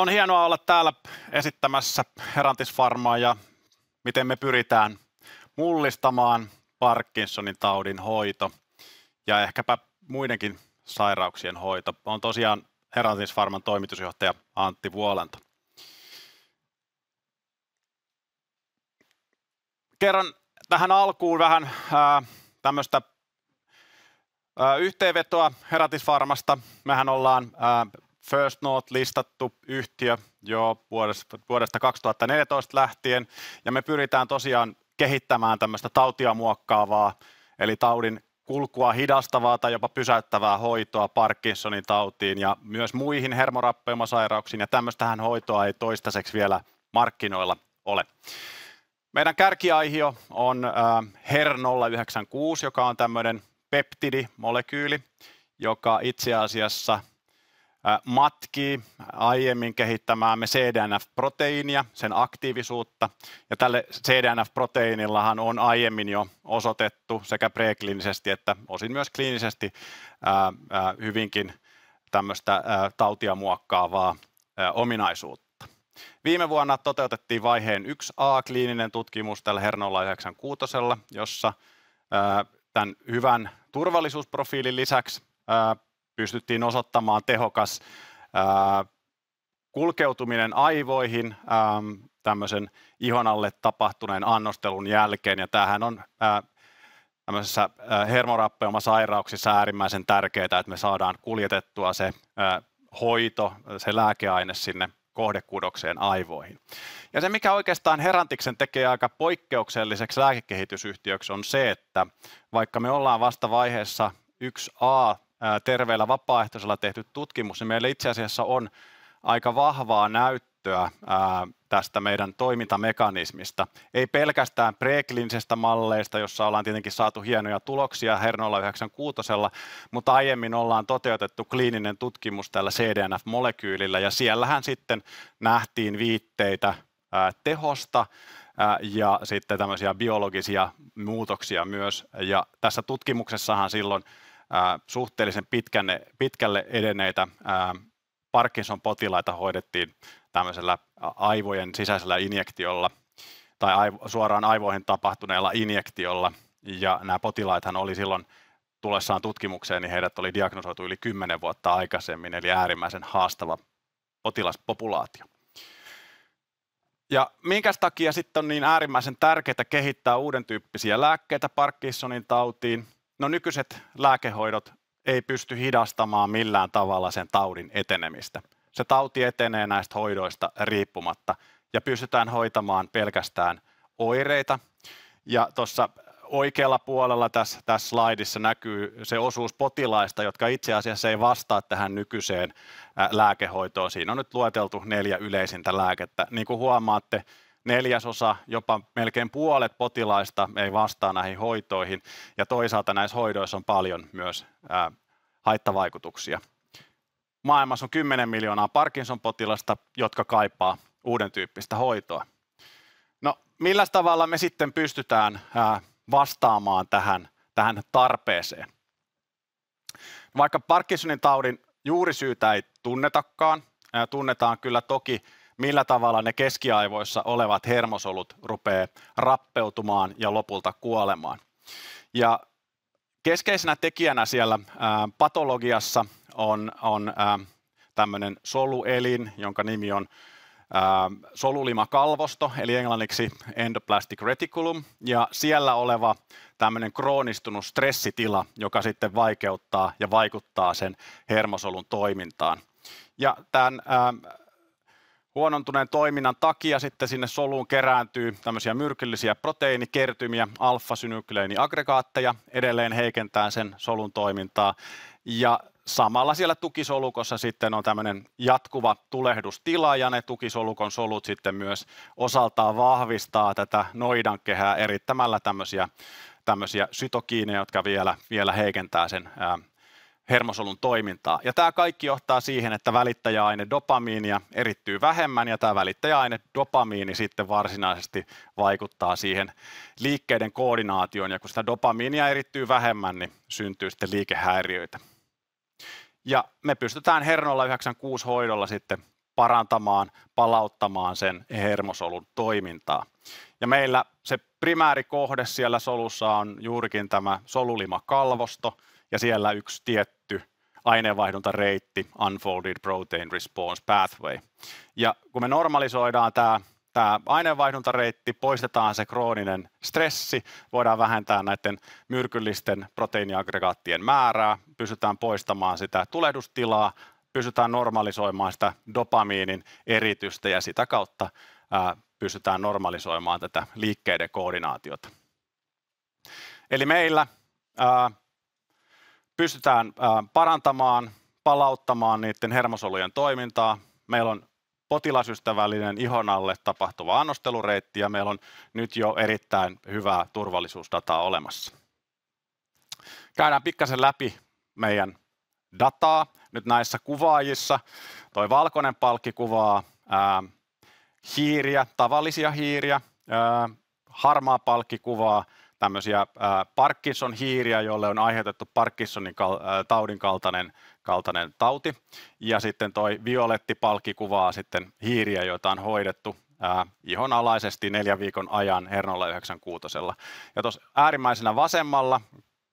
on hienoa olla täällä esittämässä Herantisfarmaa ja miten me pyritään mullistamaan Parkinsonin taudin hoito ja ehkäpä muidenkin sairauksien hoito. On tosiaan Herantisfarman toimitusjohtaja Antti Vuolanta. Kerron tähän alkuun vähän äh, tämmöistä äh, yhteenvetoa herantisfarmasta, Mehän ollaan ää, äh, First Note listattu yhtiö jo vuodesta, 2014 lähtien, ja me pyritään tosiaan kehittämään tämmöistä tautia muokkaavaa, eli taudin kulkua hidastavaa tai jopa pysäyttävää hoitoa Parkinsonin tautiin ja myös muihin hermorappeumasairauksiin, ja tämmöistähän hoitoa ei toistaiseksi vielä markkinoilla ole. Meidän kärkiaihio on äh, HER096, joka on tämmöinen peptidimolekyyli, joka itse asiassa matkii aiemmin kehittämäämme CDNF-proteiinia, sen aktiivisuutta. Ja tälle CDNF-proteiinillahan on aiemmin jo osoitettu sekä prekliinisesti että osin myös kliinisesti hyvinkin tämmöistä tautia muokkaavaa ominaisuutta. Viime vuonna toteutettiin vaiheen 1A-kliininen tutkimus tällä Hernolla 96, jossa tämän hyvän turvallisuusprofiilin lisäksi pystyttiin osoittamaan tehokas kulkeutuminen aivoihin tämmöisen ihon alle tapahtuneen annostelun jälkeen. Ja tämähän on tämmöisessä hermorappeumasairauksissa äärimmäisen tärkeää, että me saadaan kuljetettua se hoito, se lääkeaine sinne kohdekudokseen aivoihin. Ja se, mikä oikeastaan Herantiksen tekee aika poikkeukselliseksi lääkekehitysyhtiöksi, on se, että vaikka me ollaan vasta vaiheessa 1A terveellä vapaaehtoisella tehty tutkimus, niin meillä itse asiassa on aika vahvaa näyttöä tästä meidän toimintamekanismista. Ei pelkästään prekliinisestä malleista, jossa ollaan tietenkin saatu hienoja tuloksia Hernolla 96, mutta aiemmin ollaan toteutettu kliininen tutkimus tällä CDNF-molekyylillä ja siellähän sitten nähtiin viitteitä tehosta ja sitten tämmöisiä biologisia muutoksia myös. Ja tässä tutkimuksessahan silloin suhteellisen pitkänne, pitkälle edenneitä Parkinson-potilaita hoidettiin tämmöisellä aivojen sisäisellä injektiolla tai aivo, suoraan aivoihin tapahtuneella injektiolla. Ja nämä potilaithan oli silloin tulessaan tutkimukseen, niin heidät oli diagnosoitu yli 10 vuotta aikaisemmin, eli äärimmäisen haastava potilaspopulaatio. Ja minkä takia sitten on niin äärimmäisen tärkeää kehittää uuden tyyppisiä lääkkeitä Parkinsonin tautiin? no nykyiset lääkehoidot ei pysty hidastamaan millään tavalla sen taudin etenemistä. Se tauti etenee näistä hoidoista riippumatta ja pystytään hoitamaan pelkästään oireita. Ja tuossa oikealla puolella tässä, tässä slaidissa näkyy se osuus potilaista, jotka itse asiassa ei vastaa tähän nykyiseen lääkehoitoon. Siinä on nyt lueteltu neljä yleisintä lääkettä. Niin kuin huomaatte, neljäsosa, jopa melkein puolet potilaista ei vastaa näihin hoitoihin ja toisaalta näissä hoidoissa on paljon myös haittavaikutuksia. Maailmassa on 10 miljoonaa Parkinson-potilasta, jotka kaipaa uuden tyyppistä hoitoa. No, millä tavalla me sitten pystytään vastaamaan tähän, tähän tarpeeseen? Vaikka Parkinsonin taudin juurisyytä ei tunnetakaan, tunnetaan kyllä toki millä tavalla ne keskiaivoissa olevat hermosolut rupeaa rappeutumaan ja lopulta kuolemaan. Ja keskeisenä tekijänä siellä ää, patologiassa on, on ää, tämmöinen soluelin, jonka nimi on ää, solulimakalvosto, eli englanniksi endoplastic reticulum, ja siellä oleva tämmöinen kroonistunut stressitila, joka sitten vaikeuttaa ja vaikuttaa sen hermosolun toimintaan. Ja tämän ää, huonontuneen toiminnan takia sitten sinne soluun kerääntyy tämmöisiä myrkyllisiä proteiinikertymiä, alfa-synykleiiniaggregaatteja, edelleen heikentää sen solun toimintaa. Ja samalla siellä tukisolukossa sitten on tämmöinen jatkuva tulehdustila ja ne tukisolukon solut sitten myös osaltaan vahvistaa tätä noidankehää erittämällä tämmöisiä, tämmöisiä sytokiineja, jotka vielä, vielä heikentää sen ää, hermosolun toimintaa. Ja tämä kaikki johtaa siihen, että välittäjäaine dopamiinia erittyy vähemmän ja tämä välittäjäaine dopamiini sitten varsinaisesti vaikuttaa siihen liikkeiden koordinaatioon ja kun sitä dopamiinia erittyy vähemmän, niin syntyy sitten liikehäiriöitä. Ja me pystytään hernolla 96 hoidolla sitten parantamaan, palauttamaan sen hermosolun toimintaa. Ja meillä se kohde siellä solussa on juurikin tämä solulimakalvosto, ja siellä yksi tietty aineenvaihduntareitti, Unfolded Protein Response Pathway. Ja kun me normalisoidaan tämä tämä aineenvaihduntareitti, poistetaan se krooninen stressi, voidaan vähentää näiden myrkyllisten proteiiniaggregaattien määrää, pysytään poistamaan sitä tulehdustilaa, pysytään normalisoimaan sitä dopamiinin eritystä ja sitä kautta ää, pysytään normalisoimaan tätä liikkeiden koordinaatiota. Eli meillä ää, pystytään parantamaan, palauttamaan niiden hermosolujen toimintaa. Meillä on potilasystävällinen ihon alle tapahtuva annostelureitti ja meillä on nyt jo erittäin hyvää turvallisuusdataa olemassa. Käydään pikkasen läpi meidän dataa nyt näissä kuvaajissa. Toi valkoinen palkki kuvaa ää, hiiriä, tavallisia hiiriä, ää, harmaa palkki kuvaa tämmöisiä Parkinson-hiiriä, jolle on aiheutettu Parkinsonin kal- taudin kaltainen, kaltainen tauti. Ja sitten toi violetti palkki kuvaa sitten hiiriä, joita on hoidettu ihon alaisesti neljän viikon ajan hernolla 96. Ja tuossa äärimmäisenä vasemmalla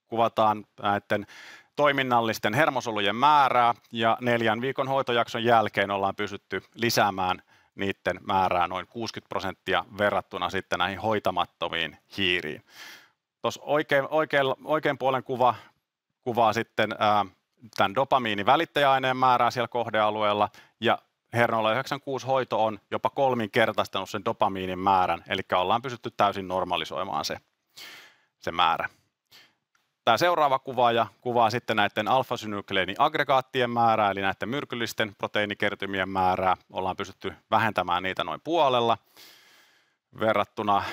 kuvataan näiden toiminnallisten hermosolujen määrää ja neljän viikon hoitojakson jälkeen ollaan pysytty lisäämään niiden määrää noin 60 prosenttia verrattuna sitten näihin hoitamattomiin hiiriin. Tuossa oikein, oikein, oikein puolen kuva kuvaa sitten ää, tämän dopamiinivälittäjäaineen määrää siellä kohdealueella ja Hernolla 96 hoito on jopa kolminkertaistanut sen dopamiinin määrän, eli ollaan pysytty täysin normalisoimaan se, se määrä. Tämä seuraava kuvaaja kuvaa sitten näiden alfasynykleeniaggregaattien määrää, eli näiden myrkyllisten proteiinikertymien määrää. Ollaan pystytty vähentämään niitä noin puolella verrattuna,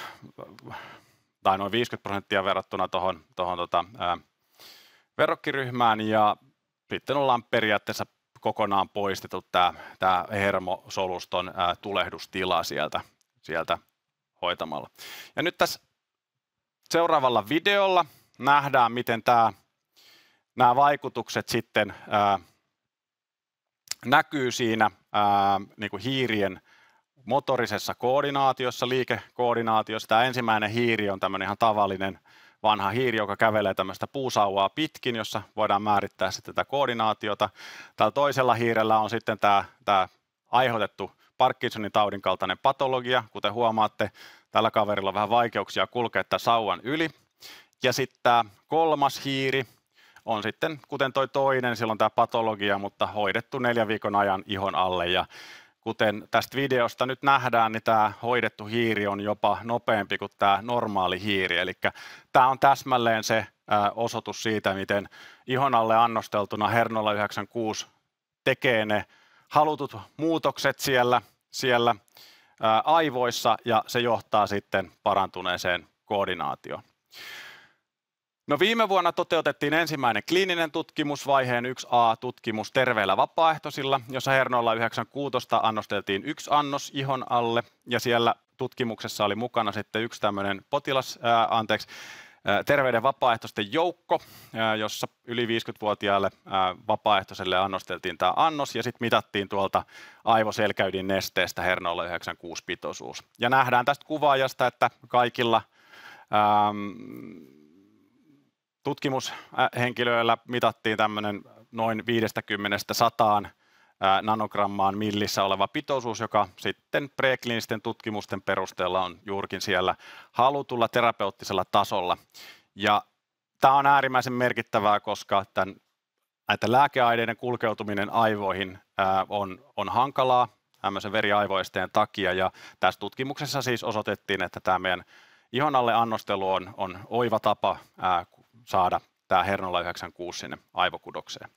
tai noin 50 prosenttia verrattuna tuohon tohon tota, verrokkiryhmään, ja sitten ollaan periaatteessa kokonaan poistettu tämä, tämä hermosoluston ää, tulehdustila sieltä, sieltä hoitamalla. Ja nyt tässä seuraavalla videolla nähdään, miten tämä, nämä vaikutukset sitten ää, näkyy siinä ää, niin kuin hiirien motorisessa koordinaatiossa, liikekoordinaatiossa. Tämä ensimmäinen hiiri on tämmöinen ihan tavallinen vanha hiiri, joka kävelee tämmöistä puusauvaa pitkin, jossa voidaan määrittää sitten tätä koordinaatiota. Tällä toisella hiirellä on sitten tämä, tämä aiheutettu Parkinsonin taudin kaltainen patologia. Kuten huomaatte, tällä kaverilla on vähän vaikeuksia kulkea tämän sauvan yli. Ja sitten tämä kolmas hiiri on sitten, kuten toi toinen, silloin tämä patologia, mutta hoidettu neljän viikon ajan ihon alle. Ja kuten tästä videosta nyt nähdään, niin tämä hoidettu hiiri on jopa nopeampi kuin tämä normaali hiiri. Eli tämä on täsmälleen se osoitus siitä, miten ihon alle annosteltuna Hernolla 96 tekee ne halutut muutokset siellä, siellä aivoissa ja se johtaa sitten parantuneeseen koordinaatioon. No viime vuonna toteutettiin ensimmäinen kliininen tutkimus, vaiheen 1A-tutkimus terveillä vapaaehtoisilla, jossa hernoilla 96 annosteltiin yksi annos ihon alle ja siellä tutkimuksessa oli mukana sitten yksi tämmöinen potilas, ää, anteeksi, terveyden terveiden vapaaehtoisten joukko, jossa yli 50 vuotiaalle vapaaehtoiselle annosteltiin tämä annos ja sitten mitattiin tuolta aivoselkäydin nesteestä hernoilla 96 pitoisuus. Ja nähdään tästä kuvaajasta, että kaikilla ähm, tutkimushenkilöillä mitattiin tämmöinen noin 50-100 nanogrammaan millissä oleva pitoisuus, joka sitten prekliinisten tutkimusten perusteella on juurikin siellä halutulla terapeuttisella tasolla. Ja tämä on äärimmäisen merkittävää, koska tämän, näiden lääkeaineiden kulkeutuminen aivoihin on, on hankalaa tämmöisen veriaivoisteen takia. Ja tässä tutkimuksessa siis osoitettiin, että tämä meidän ihon alle annostelu on, on oiva tapa ää, saada tämä Hernolla 96 sinne aivokudokseen.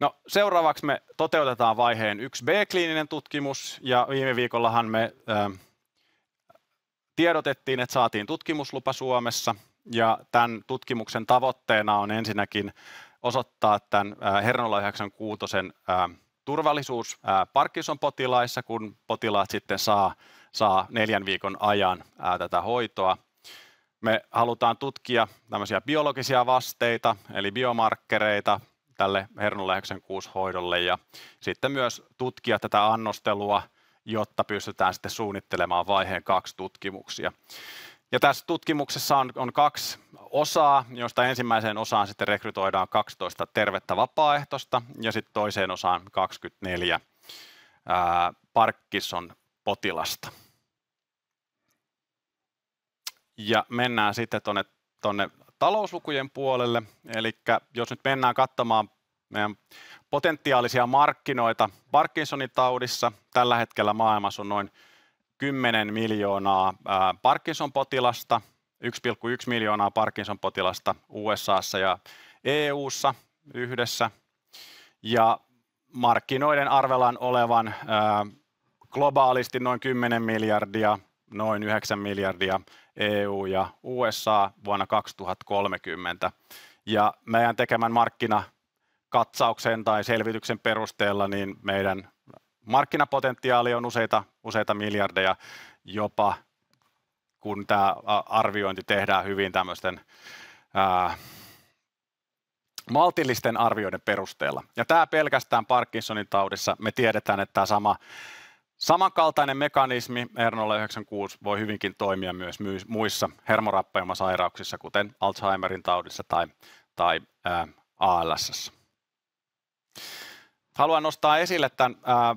No, seuraavaksi me toteutetaan vaiheen 1B-kliininen tutkimus ja viime viikollahan me ä, tiedotettiin, että saatiin tutkimuslupa Suomessa ja tämän tutkimuksen tavoitteena on ensinnäkin osoittaa tämän Hernolla 96 turvallisuus Parkinson-potilaissa, kun potilaat sitten saa, saa neljän viikon ajan tätä hoitoa – me halutaan tutkia tämmöisiä biologisia vasteita, eli biomarkkereita tälle hernoleheksen hoidolle ja sitten myös tutkia tätä annostelua, jotta pystytään sitten suunnittelemaan vaiheen kaksi tutkimuksia. Ja tässä tutkimuksessa on, on kaksi osaa, joista ensimmäiseen osaan sitten rekrytoidaan 12 tervettä vapaaehtoista ja sitten toiseen osaan 24 ää, Parkinson potilasta. Ja mennään sitten tuonne tonne talouslukujen puolelle. Eli jos nyt mennään katsomaan meidän potentiaalisia markkinoita Parkinsonin taudissa, tällä hetkellä maailmassa on noin 10 miljoonaa Parkinson-potilasta, 1,1 miljoonaa Parkinson-potilasta USAssa ja EUssa yhdessä. Ja markkinoiden arvellaan olevan globaalisti noin 10 miljardia noin 9 miljardia EU ja USA vuonna 2030. Ja meidän tekemän markkinakatsauksen tai selvityksen perusteella niin meidän markkinapotentiaali on useita, useita miljardeja jopa, kun tämä arviointi tehdään hyvin tämmöisten ää, maltillisten arvioiden perusteella. Ja tämä pelkästään Parkinsonin taudissa, me tiedetään, että tämä sama Samankaltainen mekanismi R096 voi hyvinkin toimia myös muissa hermorappeumasairauksissa, kuten Alzheimerin taudissa tai, tai äh, ALS. Haluan nostaa esille tämän äh,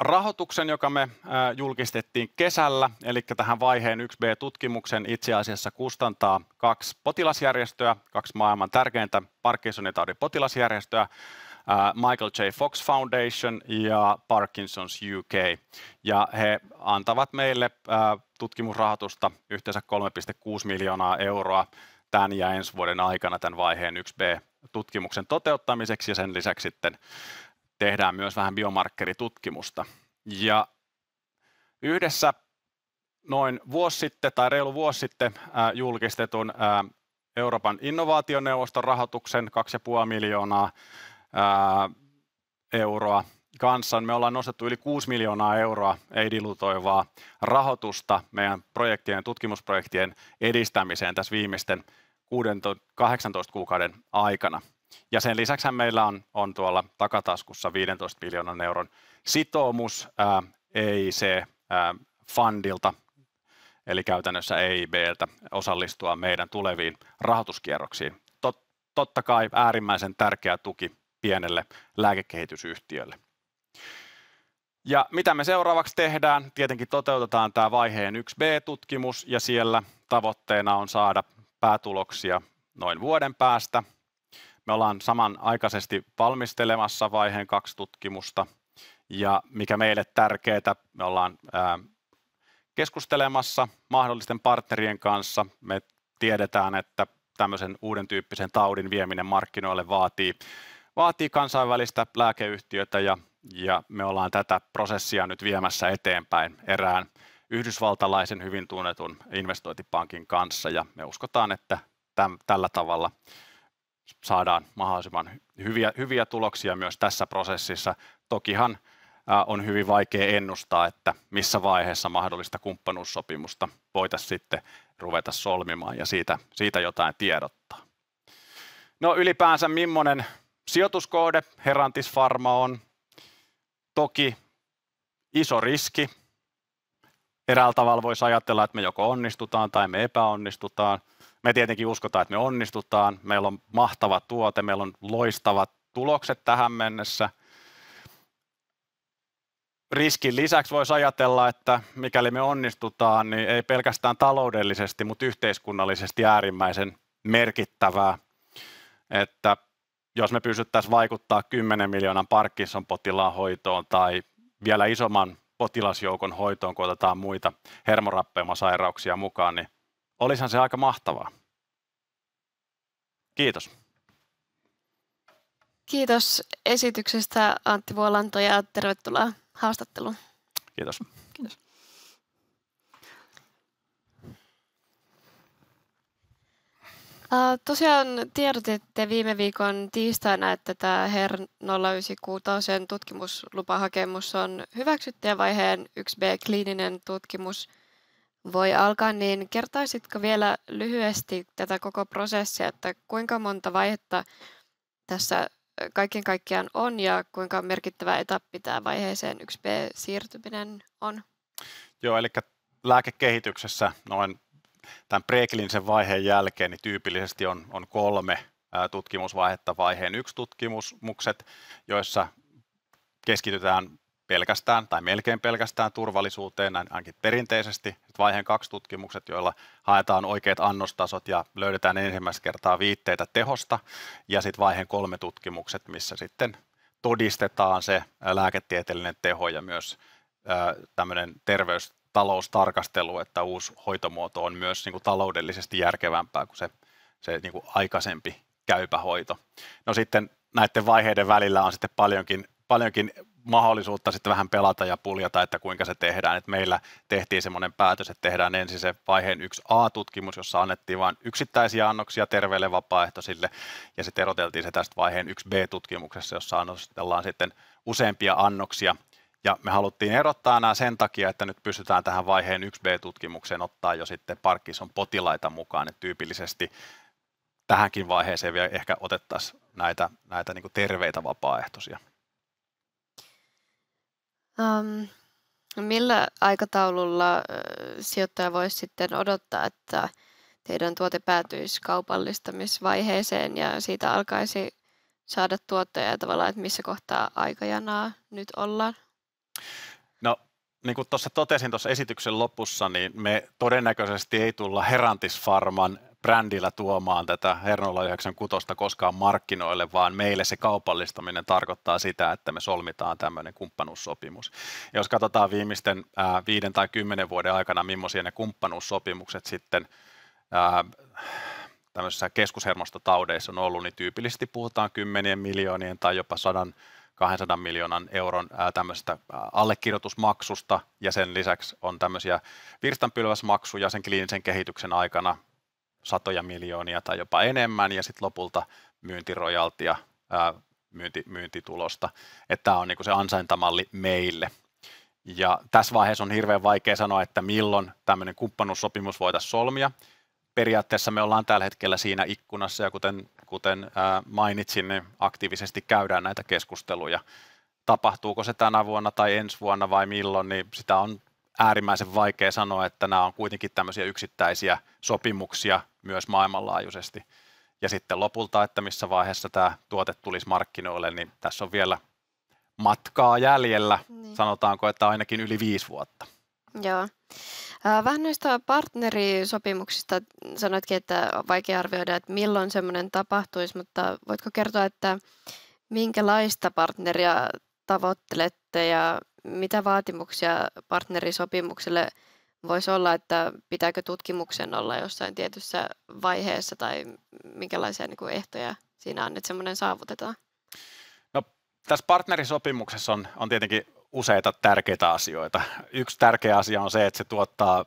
rahoituksen, joka me äh, julkistettiin kesällä, eli tähän vaiheen 1B-tutkimuksen itse asiassa kustantaa kaksi potilasjärjestöä, kaksi maailman tärkeintä Parkinsonin taudin potilasjärjestöä, Äh, Michael J. Fox Foundation ja Parkinson's UK. Ja he antavat meille äh, tutkimusrahoitusta yhteensä 3,6 miljoonaa euroa tämän ja ensi vuoden aikana tämän vaiheen 1B-tutkimuksen toteuttamiseksi ja sen lisäksi sitten tehdään myös vähän biomarkkeritutkimusta. Ja yhdessä noin vuosi sitten tai reilu vuosi sitten äh, julkistetun äh, Euroopan innovaationeuvoston rahoituksen 2,5 miljoonaa ää, euroa kanssa. Me ollaan nostettu yli 6 miljoonaa euroa ei-dilutoivaa rahoitusta meidän projektien, tutkimusprojektien edistämiseen tässä viimeisten 18 kuukauden aikana. Ja sen lisäksi meillä on, on tuolla takataskussa 15 miljoonan euron sitoumus EIC-fundilta, eli käytännössä EIBltä osallistua meidän tuleviin rahoituskierroksiin. Tot, totta kai äärimmäisen tärkeä tuki pienelle lääkekehitysyhtiölle. Ja mitä me seuraavaksi tehdään? Tietenkin toteutetaan tämä vaiheen 1B-tutkimus ja siellä tavoitteena on saada päätuloksia noin vuoden päästä. Me ollaan samanaikaisesti valmistelemassa vaiheen kaksi tutkimusta ja mikä meille tärkeää, me ollaan keskustelemassa mahdollisten partnerien kanssa. Me tiedetään, että tämmöisen uuden tyyppisen taudin vieminen markkinoille vaatii vaatii kansainvälistä lääkeyhtiötä ja, ja me ollaan tätä prosessia nyt viemässä eteenpäin erään yhdysvaltalaisen hyvin tunnetun investointipankin kanssa ja me uskotaan, että täm, tällä tavalla saadaan mahdollisimman hyviä, hyviä tuloksia myös tässä prosessissa. Tokihan on hyvin vaikea ennustaa, että missä vaiheessa mahdollista kumppanuussopimusta voitaisiin sitten ruveta solmimaan ja siitä, siitä jotain tiedottaa. No ylipäänsä millainen sijoituskohde Herantis Pharma on toki iso riski. Eräällä tavalla voisi ajatella, että me joko onnistutaan tai me epäonnistutaan. Me tietenkin uskotaan, että me onnistutaan. Meillä on mahtava tuote, meillä on loistavat tulokset tähän mennessä. Riskin lisäksi voisi ajatella, että mikäli me onnistutaan, niin ei pelkästään taloudellisesti, mutta yhteiskunnallisesti äärimmäisen merkittävää. Että jos me pystyttäisiin vaikuttaa 10 miljoonan Parkinson-potilaan hoitoon tai vielä isomman potilasjoukon hoitoon, kun otetaan muita hermorappeumasairauksia sairauksia mukaan, niin olisihan se aika mahtavaa. Kiitos. Kiitos esityksestä Antti Vuolanto ja tervetuloa haastatteluun. Kiitos. Tosiaan tiedotitte viime viikon tiistaina, että tämä HER 096 tutkimuslupahakemus on hyväksytty ja vaiheen 1B-kliininen tutkimus voi alkaa, niin kertaisitko vielä lyhyesti tätä koko prosessia, että kuinka monta vaihetta tässä kaiken kaikkiaan on ja kuinka merkittävä etappi tämä vaiheeseen 1B-siirtyminen on? Joo, eli lääkekehityksessä noin tämän preklinisen vaiheen jälkeen niin tyypillisesti on, on kolme tutkimusvaihetta. Vaiheen yksi tutkimukset, joissa keskitytään pelkästään tai melkein pelkästään turvallisuuteen, ainakin perinteisesti. Sitten vaiheen kaksi tutkimukset, joilla haetaan oikeat annostasot ja löydetään ensimmäistä kertaa viitteitä tehosta. Ja sitten vaiheen kolme tutkimukset, missä sitten todistetaan se lääketieteellinen teho ja myös tämmöinen terveys, taloustarkastelu, että uusi hoitomuoto on myös niin kuin taloudellisesti järkevämpää kuin se, se niin kuin aikaisempi käypähoito. No sitten näiden vaiheiden välillä on sitten paljonkin, paljonkin mahdollisuutta sitten vähän pelata ja puljata, että kuinka se tehdään. Et meillä tehtiin semmoinen päätös, että tehdään ensin se vaiheen 1A-tutkimus, jossa annettiin vain yksittäisiä annoksia terveelle vapaaehtoisille, ja sitten eroteltiin se tästä vaiheen 1B-tutkimuksessa, jossa annostellaan sitten useampia annoksia – ja me haluttiin erottaa nämä sen takia, että nyt pystytään tähän vaiheen 1B-tutkimukseen ottaa jo sitten Parkinson potilaita mukaan, että tyypillisesti tähänkin vaiheeseen vielä ehkä otettaisiin näitä, näitä niin terveitä vapaaehtoisia. Um, millä aikataululla äh, sijoittaja voisi sitten odottaa, että teidän tuote päätyisi kaupallistamisvaiheeseen ja siitä alkaisi saada tuottoja tavallaan, että missä kohtaa aikajanaa nyt ollaan? No niin kuin tuossa totesin tuossa esityksen lopussa, niin me todennäköisesti ei tulla Herantis Farman brändillä tuomaan tätä Hernola 96 koskaan markkinoille, vaan meille se kaupallistaminen tarkoittaa sitä, että me solmitaan tämmöinen kumppanuussopimus. Ja jos katsotaan viimeisten ää, viiden tai kymmenen vuoden aikana, millaisia ne kumppanuussopimukset sitten ää, tämmöisissä keskushermostotaudeissa on ollut, niin tyypillisesti puhutaan kymmenien miljoonien tai jopa sadan 200 miljoonan euron tämmöisestä allekirjoitusmaksusta ja sen lisäksi on tämmöisiä virstanpylväsmaksuja sen kliinisen kehityksen aikana satoja miljoonia tai jopa enemmän ja sitten lopulta myyntirojaltia myynti, myyntitulosta. Tämä on niinku se ansaintamalli meille. Ja tässä vaiheessa on hirveän vaikea sanoa, että milloin tämmöinen kumppanuussopimus voitaisiin solmia periaatteessa me ollaan tällä hetkellä siinä ikkunassa ja kuten, kuten mainitsin, niin aktiivisesti käydään näitä keskusteluja. Tapahtuuko se tänä vuonna tai ensi vuonna vai milloin, niin sitä on äärimmäisen vaikea sanoa, että nämä on kuitenkin tämmöisiä yksittäisiä sopimuksia myös maailmanlaajuisesti. Ja sitten lopulta, että missä vaiheessa tämä tuote tulisi markkinoille, niin tässä on vielä matkaa jäljellä, niin. sanotaanko, että ainakin yli viisi vuotta. Joo. Vähän noista partnerisopimuksista sanoitkin, että on vaikea arvioida, että milloin semmoinen tapahtuisi, mutta voitko kertoa, että minkälaista partneria tavoittelette ja mitä vaatimuksia partnerisopimukselle voisi olla, että pitääkö tutkimuksen olla jossain tietyssä vaiheessa tai minkälaisia niin kuin ehtoja siinä on, että semmoinen saavutetaan? No, tässä partnerisopimuksessa on, on tietenkin useita tärkeitä asioita. Yksi tärkeä asia on se, että se tuottaa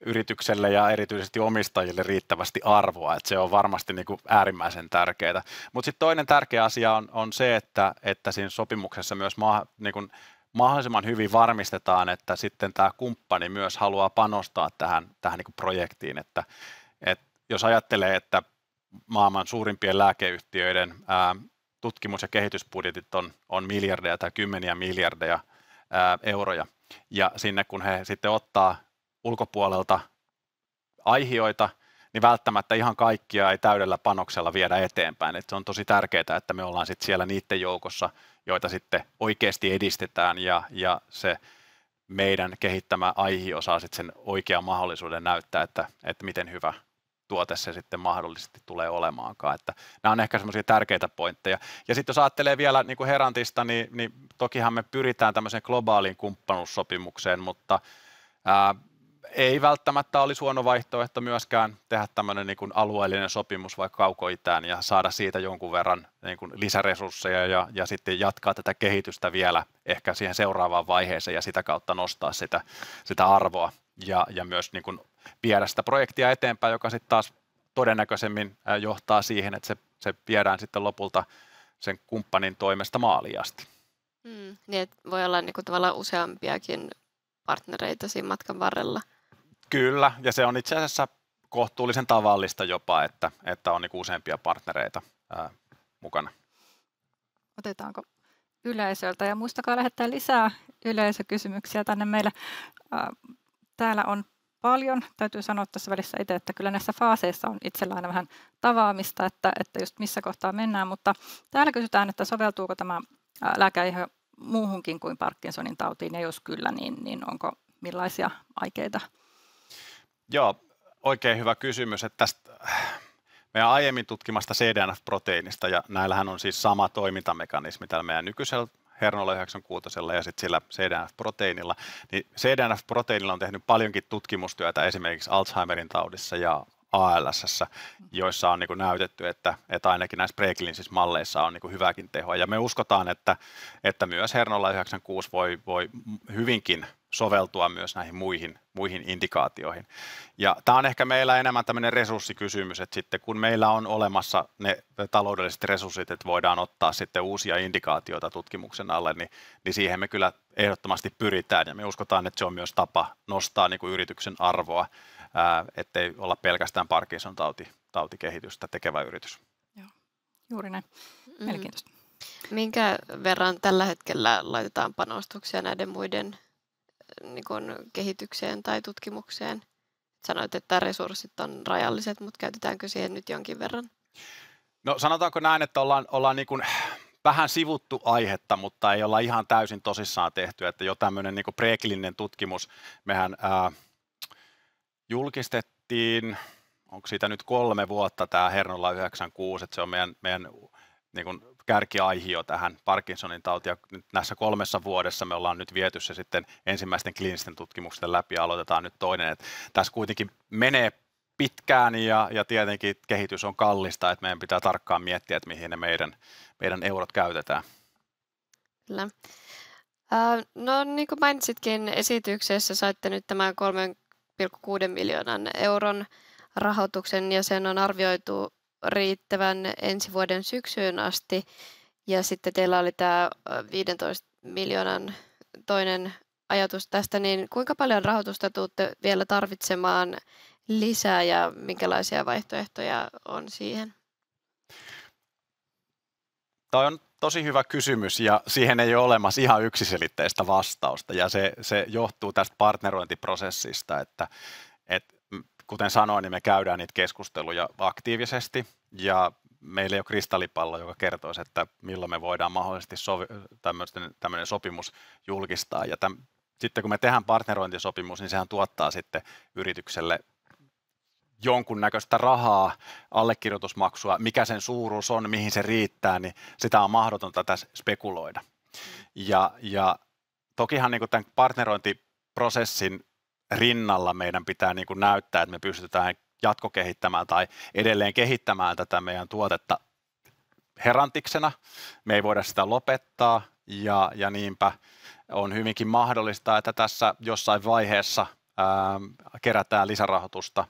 yritykselle ja erityisesti omistajille riittävästi arvoa, että se on varmasti niin kuin äärimmäisen tärkeää. Mutta sitten toinen tärkeä asia on, on se, että, että siinä sopimuksessa myös ma, niin kuin mahdollisimman hyvin varmistetaan, että sitten tämä kumppani myös haluaa panostaa tähän, tähän niin kuin projektiin, että, että jos ajattelee, että maailman suurimpien lääkeyhtiöiden ää, tutkimus- ja kehitysbudjetit on, on miljardeja tai kymmeniä miljardeja ää, euroja. Ja sinne kun he sitten ottaa ulkopuolelta aihioita, niin välttämättä ihan kaikkia ei täydellä panoksella viedä eteenpäin. Et se on tosi tärkeää, että me ollaan sitten siellä niiden joukossa, joita sitten oikeasti edistetään ja, ja se meidän kehittämä aihe saa sitten sen oikean mahdollisuuden näyttää, että, että miten hyvä tuote se sitten mahdollisesti tulee olemaankaan. Että nämä on ehkä semmoisia tärkeitä pointteja. Ja sitten jos ajattelee vielä niin kuin Herantista, niin, niin tokihan me pyritään tämmöiseen globaaliin kumppanuussopimukseen, mutta ää, ei välttämättä olisi huono vaihtoehto myöskään tehdä tämmöinen niin kuin alueellinen sopimus vaikka kaukoitään ja saada siitä jonkun verran niin kuin lisäresursseja ja, ja sitten jatkaa tätä kehitystä vielä ehkä siihen seuraavaan vaiheeseen ja sitä kautta nostaa sitä, sitä arvoa ja, ja myös niin kuin viedä sitä projektia eteenpäin, joka sitten taas todennäköisemmin johtaa siihen, että se, se viedään sitten lopulta sen kumppanin toimesta maaliin asti. Mm, niin, että voi olla niin kuin tavallaan useampiakin partnereita siinä matkan varrella. Kyllä, ja se on itse asiassa kohtuullisen tavallista jopa, että, että on niin useampia partnereita ää, mukana. Otetaanko yleisöltä ja muistakaa lähettää lisää yleisökysymyksiä tänne meille. Ää, täällä on paljon. Täytyy sanoa tässä välissä itse, että kyllä näissä faaseissa on itsellä aina vähän tavaamista, että, että just missä kohtaa mennään, mutta täällä kysytään, että soveltuuko tämä lääkäihö muuhunkin kuin Parkinsonin tautiin, ja jos kyllä, niin, niin onko millaisia aikeita? Joo, oikein hyvä kysymys. Että tästä äh, meidän aiemmin tutkimasta CDNF-proteiinista, ja näillähän on siis sama toimintamekanismi tällä meidän nykyisellä hernolla 96 ja sitten sillä CDNF-proteiinilla. Niin CDNF-proteiinilla on tehnyt paljonkin tutkimustyötä esimerkiksi Alzheimerin taudissa ja ALS, joissa on niin kuin näytetty, että, että ainakin näissä preeklinisissä malleissa on niin kuin hyväkin tehoa. Ja me uskotaan, että, että myös hernolla 96 voi, voi hyvinkin soveltua myös näihin muihin, muihin indikaatioihin. Ja tämä on ehkä meillä enemmän tämmöinen resurssikysymys, että sitten kun meillä on olemassa ne taloudelliset resurssit, että voidaan ottaa sitten uusia indikaatioita tutkimuksen alle, niin, niin siihen me kyllä ehdottomasti pyritään ja me uskotaan, että se on myös tapa nostaa niin kuin yrityksen arvoa ää, ettei olla pelkästään Parkinson tauti, tautikehitystä tekevä yritys. Joo, juuri näin. Mm. Mielenkiintoista. Mm. Minkä verran tällä hetkellä laitetaan panostuksia näiden muiden äh, niin kuin kehitykseen tai tutkimukseen? Sanoit, että resurssit on rajalliset, mutta käytetäänkö siihen nyt jonkin verran? No sanotaanko näin, että ollaan, ollaan niin kuin vähän sivuttu aihetta, mutta ei olla ihan täysin tosissaan tehty, että jo tämmöinen niin preklininen tutkimus, mehän ää, julkistettiin, onko siitä nyt kolme vuotta tämä Hernolla 96, että se on meidän, meidän niin kuin kärkiaihio tähän Parkinsonin tautia. Ja nyt näissä kolmessa vuodessa me ollaan nyt viety se sitten ensimmäisten kliinisten tutkimusten läpi ja aloitetaan nyt toinen. että tässä kuitenkin menee pitkään ja, ja tietenkin kehitys on kallista, että meidän pitää tarkkaan miettiä, että mihin ne meidän, meidän eurot käytetään. Kyllä. Äh, no niin kuin mainitsitkin esityksessä, saitte nyt tämän kolmen miljoonan euron rahoituksen ja sen on arvioitu riittävän ensi vuoden syksyyn asti. Ja sitten teillä oli tämä 15 miljoonan toinen ajatus tästä, niin kuinka paljon rahoitusta tuutte vielä tarvitsemaan lisää ja minkälaisia vaihtoehtoja on siihen? Tämä on Tosi hyvä kysymys ja siihen ei ole olemassa ihan yksiselitteistä vastausta ja se, se johtuu tästä partnerointiprosessista, että, että kuten sanoin, niin me käydään niitä keskusteluja aktiivisesti ja meillä ei ole kristallipallo, joka kertoisi, että milloin me voidaan mahdollisesti sovi, tämmöinen sopimus julkistaa ja tämän, sitten kun me tehdään partnerointisopimus, niin sehän tuottaa sitten yritykselle jonkunnäköistä rahaa, allekirjoitusmaksua, mikä sen suuruus on, mihin se riittää, niin sitä on mahdotonta tässä spekuloida. Ja, ja tokihan niin tämän partnerointiprosessin rinnalla meidän pitää niin näyttää, että me pystytään jatkokehittämään tai edelleen kehittämään tätä meidän tuotetta herantiksena. Me ei voida sitä lopettaa ja, ja niinpä on hyvinkin mahdollista, että tässä jossain vaiheessa ää, kerätään lisärahoitusta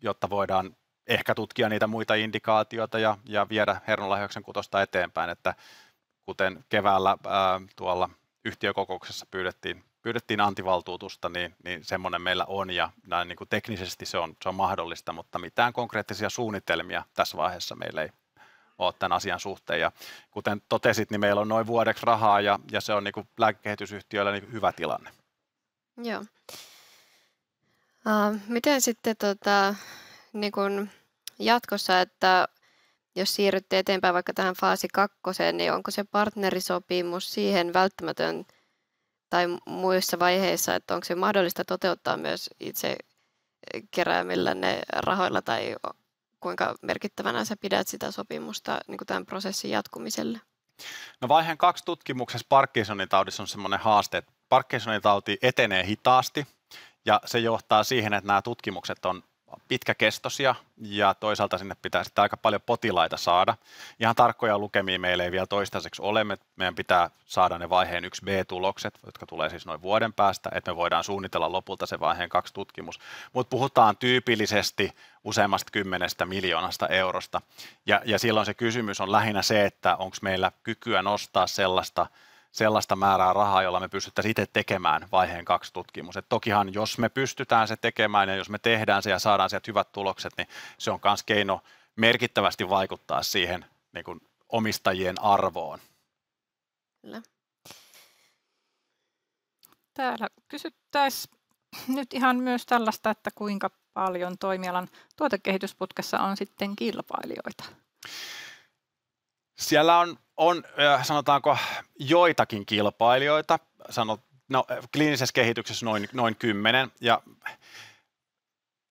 jotta voidaan ehkä tutkia niitä muita indikaatioita ja, ja viedä hernolahjauksen kutosta eteenpäin, että kuten keväällä ää, tuolla yhtiökokouksessa pyydettiin, pyydettiin antivaltuutusta, niin, niin semmoinen meillä on ja näin niin kuin teknisesti se on, se on mahdollista, mutta mitään konkreettisia suunnitelmia tässä vaiheessa meillä ei ole tämän asian suhteen. Ja kuten totesit, niin meillä on noin vuodeksi rahaa ja, ja se on niin kuin lääkekehitysyhtiöillä niin hyvä tilanne. Joo. Uh, miten sitten tota, niin kun jatkossa, että jos siirrytte eteenpäin vaikka tähän faasi kakkoseen, niin onko se partnerisopimus siihen välttämätön tai muissa vaiheissa, että onko se mahdollista toteuttaa myös itse eh, keräämillä ne rahoilla tai kuinka merkittävänä sä pidät sitä sopimusta niin kuin tämän prosessin jatkumiselle? No vaiheen kaksi tutkimuksessa Parkinsonin taudissa on semmoinen haaste, että Parkinsonin tauti etenee hitaasti ja se johtaa siihen, että nämä tutkimukset on pitkäkestoisia ja toisaalta sinne pitää sitten aika paljon potilaita saada. Ihan tarkkoja lukemia meillä ei vielä toistaiseksi ole. Meidän pitää saada ne vaiheen 1B-tulokset, jotka tulee siis noin vuoden päästä, että me voidaan suunnitella lopulta se vaiheen kaksi tutkimus. Mutta puhutaan tyypillisesti useammasta kymmenestä miljoonasta eurosta. Ja, ja silloin se kysymys on lähinnä se, että onko meillä kykyä nostaa sellaista sellaista määrää rahaa, jolla me pystyttäisiin itse tekemään vaiheen kaksi tutkimus. Et tokihan jos me pystytään se tekemään ja jos me tehdään se ja saadaan sieltä hyvät tulokset, niin se on myös keino merkittävästi vaikuttaa siihen niin kuin omistajien arvoon. Kyllä. Täällä kysyttäisiin nyt ihan myös tällaista, että kuinka paljon toimialan tuotekehitysputkessa on sitten kilpailijoita? Siellä on on sanotaanko joitakin kilpailijoita, sanot, no, kliinisessä kehityksessä noin, noin kymmenen. Ja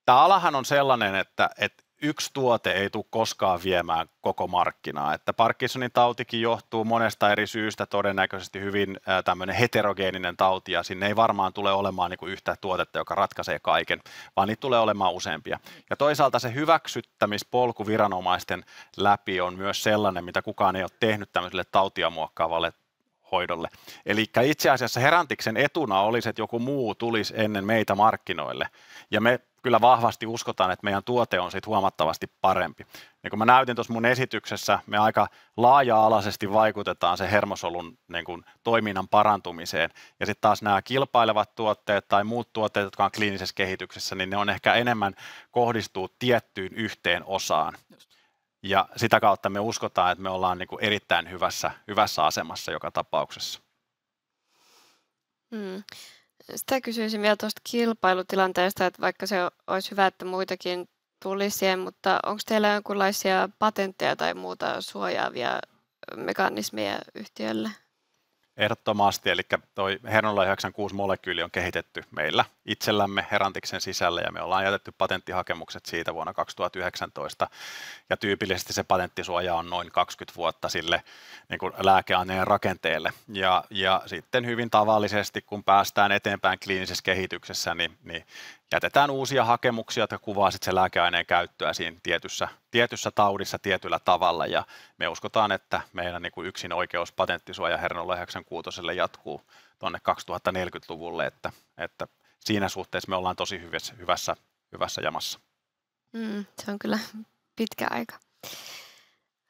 tämä alahan on sellainen, että, että yksi tuote ei tule koskaan viemään koko markkinaa. Että Parkinsonin tautikin johtuu monesta eri syystä, todennäköisesti hyvin tämmöinen heterogeeninen tauti, ja sinne ei varmaan tule olemaan niin kuin yhtä tuotetta, joka ratkaisee kaiken, vaan niitä tulee olemaan useampia. Ja toisaalta se hyväksyttämispolku viranomaisten läpi on myös sellainen, mitä kukaan ei ole tehnyt tämmöiselle tautia muokkaavalle hoidolle. Eli itse asiassa Herantiksen etuna olisi, että joku muu tulisi ennen meitä markkinoille. Ja me kyllä vahvasti uskotaan, että meidän tuote on siitä huomattavasti parempi. Niin kuin mä näytin tuossa mun esityksessä, me aika laaja-alaisesti vaikutetaan se hermosolun niin kuin, toiminnan parantumiseen. Ja sitten taas nämä kilpailevat tuotteet tai muut tuotteet, jotka on kliinisessä kehityksessä, niin ne on ehkä enemmän kohdistuu tiettyyn yhteen osaan. Just. Ja sitä kautta me uskotaan, että me ollaan niin kuin erittäin hyvässä, hyvässä asemassa joka tapauksessa. Hmm. Sitä kysyisin vielä tuosta kilpailutilanteesta, että vaikka se olisi hyvä, että muitakin tulisi siihen, mutta onko teillä jonkinlaisia patentteja tai muuta suojaavia mekanismeja yhtiölle? Ehdottomasti, eli toi Hernolla 96 molekyyli on kehitetty meillä itsellämme Herantiksen sisällä ja me ollaan jätetty patenttihakemukset siitä vuonna 2019 ja tyypillisesti se patenttisuoja on noin 20 vuotta sille niin kuin lääkeaineen rakenteelle ja, ja sitten hyvin tavallisesti kun päästään eteenpäin kliinisessä kehityksessä, niin, niin jätetään uusia hakemuksia, jotka kuvaa sitten se lääkeaineen käyttöä siinä tietyssä, tietyssä taudissa tietyllä tavalla. Ja me uskotaan, että meillä niin kuin yksin oikeus patenttisuoja Herran 96 jatkuu tuonne 2040-luvulle, että, että siinä suhteessa me ollaan tosi hyvässä, hyvässä, hyvässä jamassa. Mm, se on kyllä pitkä aika.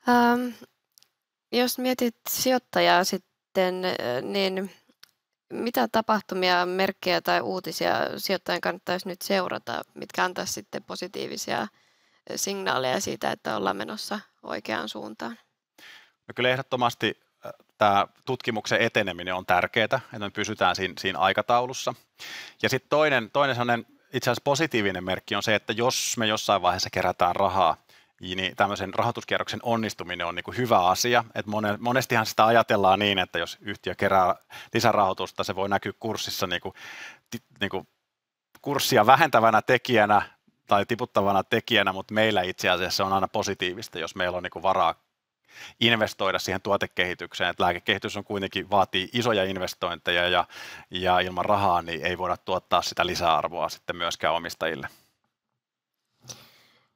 Ähm, jos mietit sijoittajaa sitten, niin mitä tapahtumia, merkkejä tai uutisia sijoittajan kannattaisi nyt seurata, mitkä antaisi sitten positiivisia eh, signaaleja siitä, että ollaan menossa oikeaan suuntaan? No kyllä ehdottomasti eh, tämä tutkimuksen eteneminen on tärkeää, että me pysytään siinä, siinä aikataulussa. Ja sitten toinen, toinen sellainen itse asiassa positiivinen merkki on se, että jos me jossain vaiheessa kerätään rahaa, niin tämmöisen rahoituskierroksen onnistuminen on niin kuin hyvä asia. Et monestihan sitä ajatellaan niin, että jos yhtiö kerää lisärahoitusta, se voi näkyä kurssissa niin kuin, niin kuin kurssia vähentävänä tekijänä tai tiputtavana tekijänä, mutta meillä itse asiassa se on aina positiivista, jos meillä on niin kuin varaa investoida siihen tuotekehitykseen. Et lääkekehitys on kuitenkin vaatii isoja investointeja ja, ja ilman rahaa niin ei voida tuottaa sitä lisäarvoa sitten myöskään omistajille.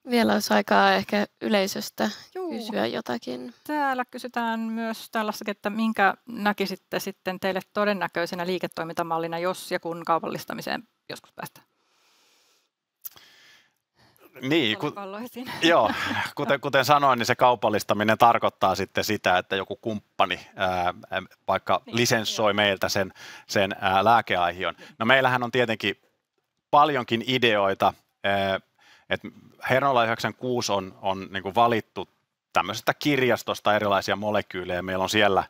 Vielä olisi aikaa ehkä yleisöstä Juu. kysyä jotakin. Täällä kysytään myös tällaistakin, että minkä näkisitte sitten teille todennäköisenä liiketoimintamallina, jos ja kun kaupallistamiseen joskus päästään? Niin, ku, joo, kuten, kuten sanoin, niin se kaupallistaminen tarkoittaa sitten sitä, että joku kumppani ää, vaikka niin, lisenssoi joo. meiltä sen, sen ää, lääkeaihion. No meillähän on tietenkin paljonkin ideoita ää, et Herola 96 on, on niin kuin valittu tämmöisestä kirjastosta erilaisia molekyylejä. Meillä on siellä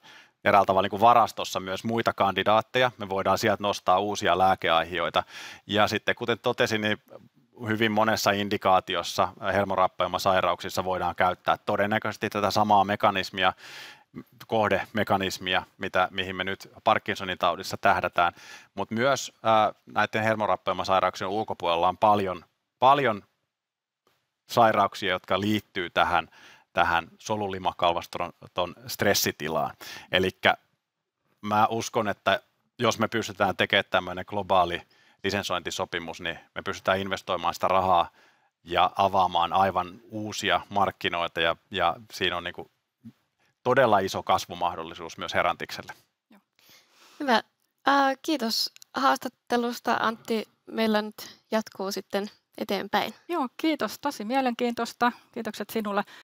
eräällä tavalla niin varastossa myös muita kandidaatteja. Me voidaan sieltä nostaa uusia lääkeaihioita. Ja sitten kuten totesin, niin hyvin monessa indikaatiossa hermorappeumasairauksissa sairauksissa voidaan käyttää todennäköisesti tätä samaa mekanismia, kohdemekanismia, mitä, mihin me nyt Parkinsonin taudissa tähdätään, mutta myös ää, näiden hermorappeumasairauksien ulkopuolella on paljon, paljon sairauksia, jotka liittyy tähän, tähän solulimakalvaston stressitilaan. Eli mä uskon, että jos me pystytään tekemään tämmöinen globaali lisensointisopimus, niin me pystytään investoimaan sitä rahaa ja avaamaan aivan uusia markkinoita ja, ja siinä on niin kuin todella iso kasvumahdollisuus myös Herantikselle. Hyvä. Äh, kiitos haastattelusta Antti. Meillä nyt jatkuu sitten eteenpäin. Joo, kiitos. Tosi mielenkiintoista. Kiitokset sinulle.